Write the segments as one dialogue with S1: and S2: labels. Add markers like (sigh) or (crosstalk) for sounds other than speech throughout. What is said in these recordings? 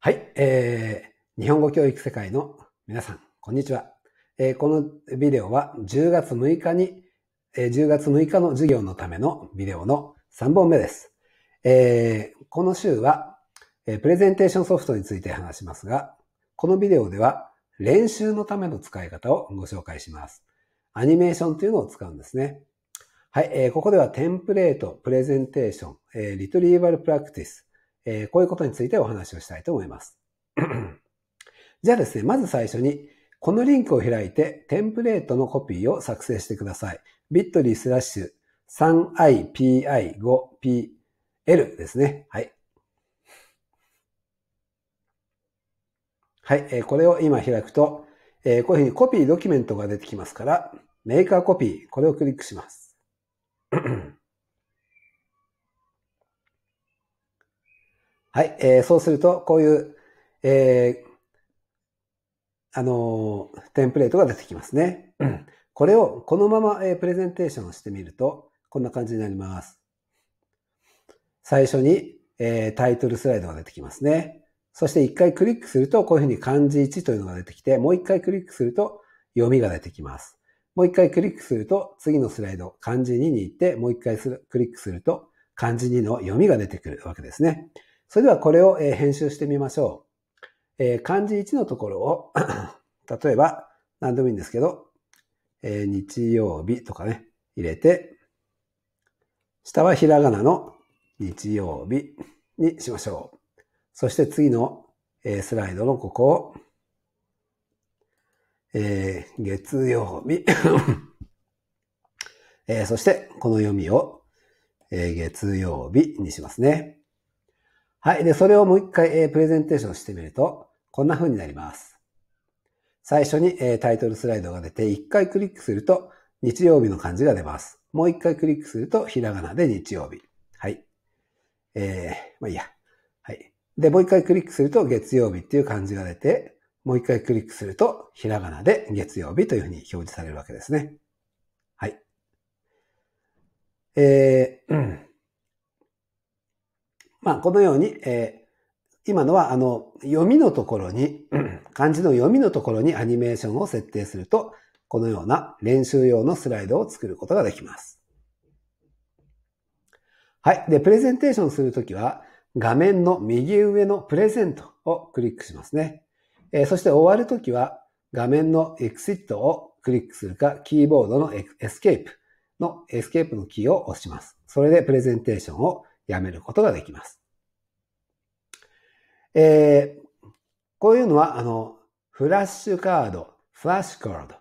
S1: はい、えー、日本語教育世界の皆さん、こんにちは。えー、このビデオは10月6日に、えー、10月6日の授業のためのビデオの3本目です。えー、この週は、えー、プレゼンテーションソフトについて話しますが、このビデオでは練習のための使い方をご紹介します。アニメーションというのを使うんですね。はい、えー、ここではテンプレート、プレゼンテーション、えー、リトリーバルプラクティス、えー、こういうことについてお話をしたいと思います。(coughs) じゃあですね、まず最初に、このリンクを開いて、テンプレートのコピーを作成してください。bit.ly スラッシュ 3ipi5pl ですね。はい。はい、えー、これを今開くと、えー、こういうふうにコピードキュメントが出てきますから、メーカーコピー、これをクリックします。はい、えー、そうすると、こういう、えー、あのー、テンプレートが出てきますね。これをこのまま、えー、プレゼンテーションしてみると、こんな感じになります。最初に、えー、タイトルスライドが出てきますね。そして一回クリックすると、こういうふうに漢字1というのが出てきて、もう一回クリックすると、読みが出てきます。もう一回クリックすると、次のスライド、漢字2に行って、もう一回クリックすると、漢字2の読みが出てくるわけですね。それではこれを編集してみましょう。漢字1のところを (coughs) 例えば何でもいいんですけど、日曜日とかね、入れて、下はひらがなの日曜日にしましょう。そして次のスライドのここを、えー、月曜日 (coughs) えー、そしてこの読みを、えー、月曜日にしますね。はい。で、それをもう一回、えー、プレゼンテーションしてみると、こんな風になります。最初に、えー、タイトルスライドが出て、一回クリックすると、日曜日の漢字が出ます。もう一回クリックすると、ひらがなで日曜日。はい。えー、まあいいや。はい。で、もう一回クリックすると、月曜日っていう漢字が出て、もう一回クリックすると、ひらがなで月曜日というふうに表示されるわけですね。はい。えー、まあ、このように、えー、今のはあの、読みのところに、(clears throat) 漢字の読みのところにアニメーションを設定すると、このような練習用のスライドを作ることができます。はい。で、プレゼンテーションするときは、画面の右上のプレゼントをクリックしますね。えー、そして終わるときは、画面の exit をクリックするか、キーボードの escape のエスケープのキーを押します。それでプレゼンテーションをやめることができます。えー、こういうのは、あの、フラッシュカード、フラッシュカード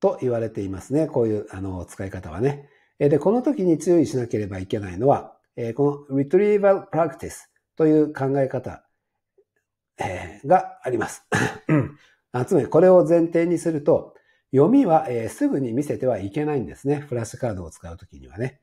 S1: と言われていますね。こういう、あの、使い方はね。で、この時に注意しなければいけないのは、この Retrieval Practice という考え方があります。(coughs) つまり、これを前提にすると、読みはすぐに見せてはいけないんですね。フラッシュカードを使う時にはね。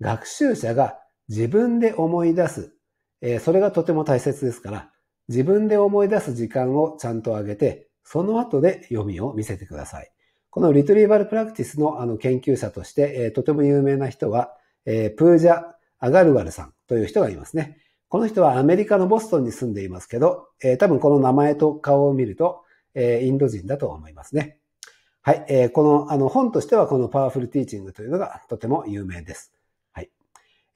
S1: 学習者が自分で思い出す。えー、それがとても大切ですから、自分で思い出す時間をちゃんと上げて、その後で読みを見せてください。このリトリーバルプラクティスのあの研究者として、えー、とても有名な人は、えー、プージャ・アガルワルさんという人がいますね。この人はアメリカのボストンに住んでいますけど、えー、多分この名前と顔を見ると、えー、インド人だと思いますね。はい、えー、このあの本としてはこのパワフルティーチングというのがとても有名です。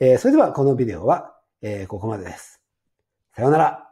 S1: えー、それではこのビデオは、えー、ここまでです。さようなら。